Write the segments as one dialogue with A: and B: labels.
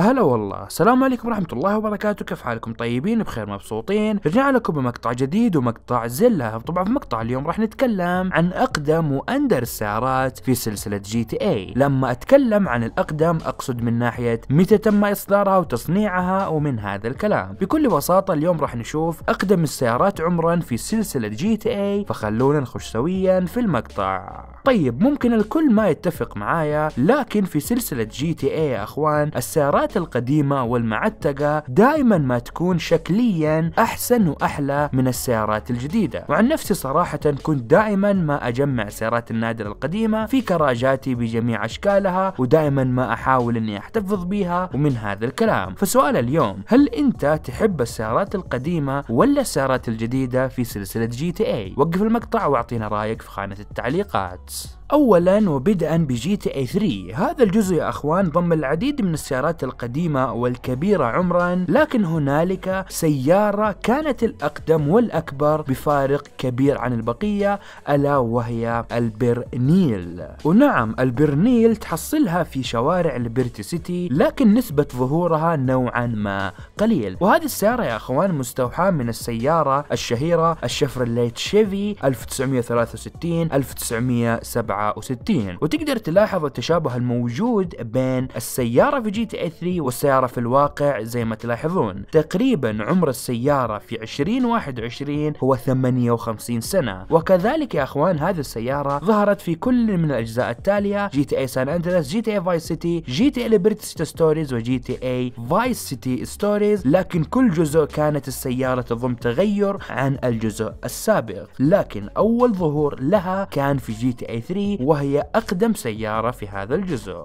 A: هلا والله السلام عليكم ورحمة الله وبركاته كيف حالكم طيبين بخير مبسوطين رجعنا لكم بمقطع جديد ومقطع زلة طبعا في مقطع اليوم راح نتكلم عن أقدم وأندر السيارات في سلسلة جي تي اي لما أتكلم عن الأقدم أقصد من ناحية متى تم إصدارها وتصنيعها ومن هذا الكلام بكل بساطة اليوم راح نشوف أقدم السيارات عمرا في سلسلة جي تي اي فخلونا نخش سويا في المقطع طيب ممكن الكل ما يتفق معايا لكن في سلسلة جي تي اي يا أخوان السيارات الحفلات القديمة والمعتقة دائما ما تكون شكليا أحسن وأحلى من السيارات الجديدة وعن نفسي صراحة كنت دائما ما أجمع سيارات النادر القديمة في كراجاتي بجميع أشكالها ودائما ما أحاول أني أحتفظ بها ومن هذا الكلام فسؤال اليوم هل أنت تحب السيارات القديمة ولا السيارات الجديدة في سلسلة جي تي اي وقف المقطع واعطينا رايك في خانة التعليقات اولا وبدءا بجي تي اي 3 هذا الجزء يا اخوان ضم العديد من السيارات القديمة والكبيرة عمرا لكن هنالك سيارة كانت الاقدم والاكبر بفارق كبير عن البقية الا وهي البرنيل ونعم البرنيل تحصلها في شوارع البرت سيتي لكن نسبة ظهورها نوعا ما قليل وهذه السيارة يا اخوان مستوحاة من السيارة الشهيرة الشفرليت شيفي 1963 1967 67 وتقدر تلاحظ التشابه الموجود بين السيارة في جي تي 3 إيه والسيارة في الواقع زي ما تلاحظون تقريبا عمر السيارة في 2021 هو 58 سنة وكذلك يا اخوان هذه السيارة ظهرت في كل من الاجزاء التالية جي تي اي سان اندرس جي تي اي فايس سيتي جي تي اي ليبرتي ستوريز وجي تي اي فايس سيتي ستوريز لكن كل جزء كانت السيارة تضم تغير عن الجزء السابق لكن اول ظهور لها كان في جي تي اي 3 وهي أقدم سيارة في هذا الجزء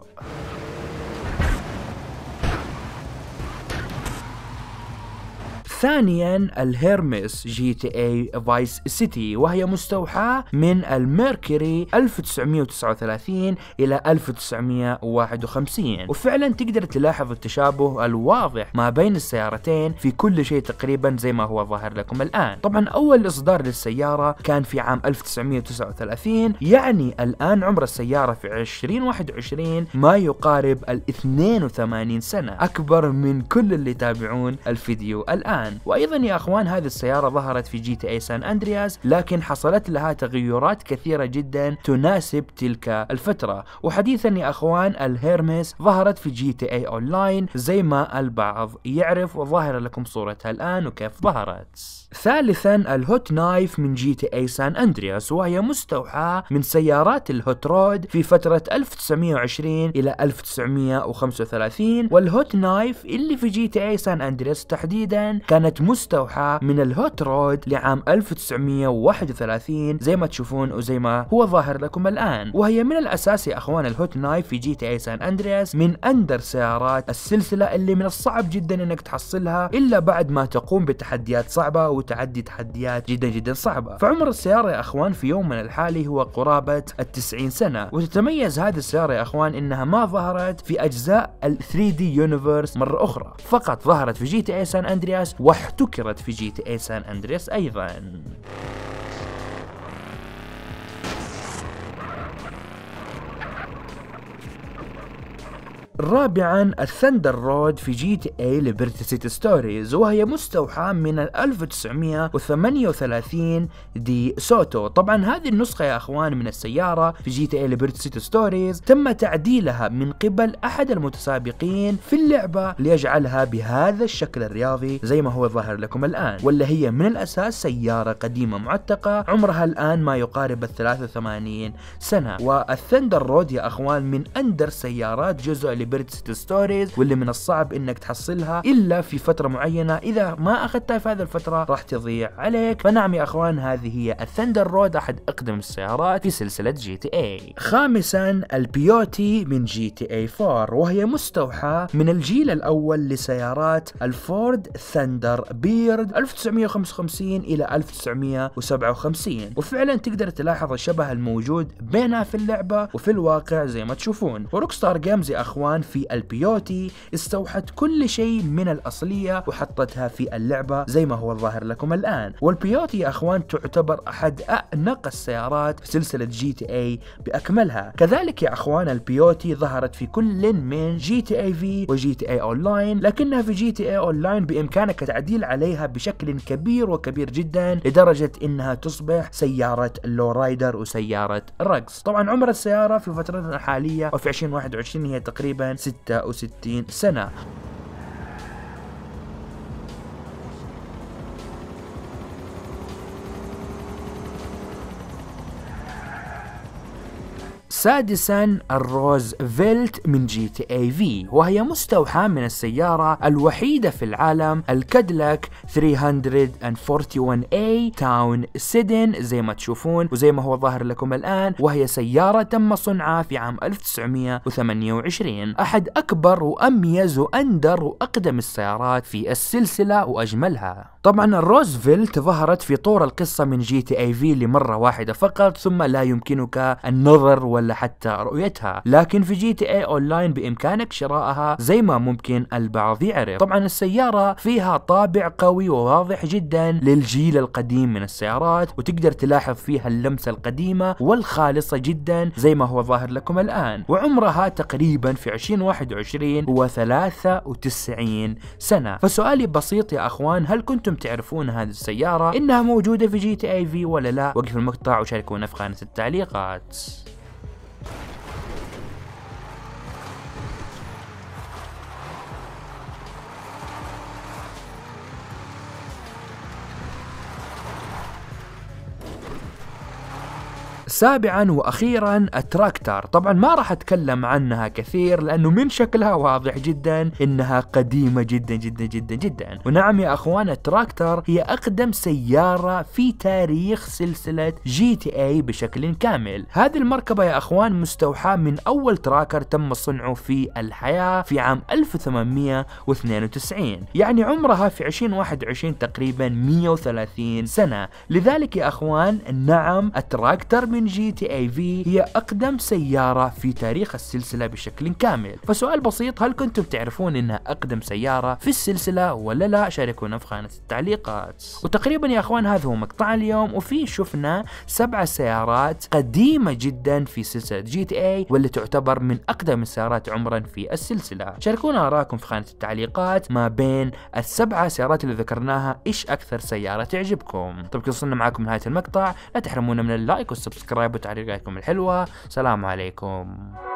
A: ثانيا الهيرمس جي تي اي فايس سيتي وهي مستوحاة من الميركوري 1939 إلى 1951 وفعلا تقدر تلاحظ التشابه الواضح ما بين السيارتين في كل شيء تقريبا زي ما هو ظاهر لكم الآن طبعا أول إصدار للسيارة كان في عام 1939 يعني الآن عمر السيارة في 2021 ما يقارب ال 82 سنة أكبر من كل اللي يتابعون الفيديو الآن الآن وأيضا يا أخوان هذه السيارة ظهرت في جي تي اي سان أندرياس لكن حصلت لها تغيرات كثيرة جدا تناسب تلك الفترة وحديثا يا أخوان الهيرمس ظهرت في جي تي اي أونلاين زي ما البعض يعرف وظاهرة لكم صورتها الآن وكيف ظهرت ثالثا الهوت نايف من جي تي اي سان أندرياس وهي مستوحاة من سيارات الهوت رود في فترة 1920 إلى 1935 والهوت نايف اللي في جي تي اي سان أندرياس تحديدا كان كانت مستوحاة من الهوت رود لعام 1931 زي ما تشوفون وزي ما هو ظاهر لكم الآن وهي من الأساس يا أخوان الهوت نايف في جي تي اي سان أندرياس من أندر سيارات السلسلة اللي من الصعب جدا أنك تحصلها إلا بعد ما تقوم بتحديات صعبة وتعدي تحديات جدا جدا صعبة فعمر السيارة يا أخوان في يومنا الحالي هو قرابة التسعين سنة وتتميز هذه السيارة يا أخوان إنها ما ظهرت في أجزاء ال 3 دي يونيفرس مرة أخرى فقط ظهرت في جي تي اي سان أندرياس واحتكرت في جي تي اي سان اندريس ايضا رابعا الثندر رود في جي تي اي ليبرتي سيتي ستوريز وهي مستوحاة من 1938 دي سوتو طبعا هذه النسخة يا اخوان من السيارة في جي تي اي ليبرتي سيتي ستوريز تم تعديلها من قبل احد المتسابقين في اللعبة ليجعلها بهذا الشكل الرياضي زي ما هو ظاهر لكم الان واللي هي من الاساس سيارة قديمة معتقة عمرها الان ما يقارب ال 83 سنة والثندر رود يا اخوان من اندر سيارات جزء اللي ست ستوريز واللي من الصعب انك تحصلها الا في فتره معينه اذا ما اخذتها في هذه الفتره راح تضيع عليك فنعم يا اخوان هذه هي الثندر رود احد اقدم السيارات في سلسله جي تي اي خامسا البيوتي من جي تي اي 4 وهي مستوحى من الجيل الاول لسيارات الفورد ثندر بيرد 1955 الى 1957 وفعلا تقدر تلاحظ الشبه الموجود بينها في اللعبه وفي الواقع زي ما تشوفون وروك ستار جيمز يا اخوان كمان في البيوتي استوحت كل شيء من الأصلية وحطتها في اللعبة زي ما هو الظاهر لكم الآن والبيوتي يا أخوان تعتبر أحد أنق السيارات في سلسلة جي تي اي بأكملها كذلك يا أخوان البيوتي ظهرت في كل من جي تي اي في وجي تي اي أونلاين لكنها في جي تي اي أونلاين بإمكانك التعديل عليها بشكل كبير وكبير جدا لدرجة أنها تصبح سيارة لو رايدر وسيارة رقص طبعا عمر السيارة في فترتنا الحالية وفي 2021 هي تقريبا تقريبا 66 سنة سادسا الروز فيلت من جي تي اي في وهي مستوحاة من السيارة الوحيدة في العالم الكادلاك 341A إيه تاون سيدن زي ما تشوفون وزي ما هو ظاهر لكم الآن وهي سيارة تم صنعها في عام 1928 أحد أكبر وأميز وأندر وأقدم السيارات في السلسلة وأجملها طبعا الروزفلت ظهرت في طور القصة من جي تي اي في لمرة واحدة فقط ثم لا يمكنك النظر ولا حتى رؤيتها لكن في جي تي اي اونلاين بامكانك شرائها زي ما ممكن البعض يعرف طبعا السيارة فيها طابع قوي وواضح جدا للجيل القديم من السيارات وتقدر تلاحظ فيها اللمسة القديمة والخالصة جدا زي ما هو ظاهر لكم الآن وعمرها تقريبا في 2021 هو 93 سنة فسؤالي بسيط يا أخوان هل كنتم تعرفون هذه السيارة إنها موجودة في جي تي اي في ولا لا وقف المقطع وشاركونا في خانة التعليقات سابعا واخيرا التراكتر طبعا ما راح اتكلم عنها كثير لانه من شكلها واضح جدا انها قديمه جدا جدا جدا جدا ونعم يا اخوان التراكتر هي اقدم سياره في تاريخ سلسله جي تي اي بشكل كامل هذه المركبه يا اخوان مستوحاه من اول تراكر تم صنعه في الحياه في عام 1892 يعني عمرها في 2021 تقريبا 130 سنه لذلك يا اخوان نعم التراكتر من ان جي تي اي في هي أقدم سيارة في تاريخ السلسلة بشكل كامل فسؤال بسيط هل كنتم تعرفون أنها أقدم سيارة في السلسلة ولا لا شاركونا في خانة التعليقات وتقريبا يا أخوان هذا هو مقطع اليوم وفي شفنا سبع سيارات قديمة جدا في سلسلة جي تي اي واللي تعتبر من أقدم السيارات عمرا في السلسلة شاركونا آراءكم في خانة التعليقات ما بين السبعة سيارات اللي ذكرناها إيش أكثر سيارة تعجبكم طب وصلنا معاكم نهاية المقطع لا تحرمونا من اللايك والسبسكرايب سبسكرايب وتعليقاتكم الحلوة سلام عليكم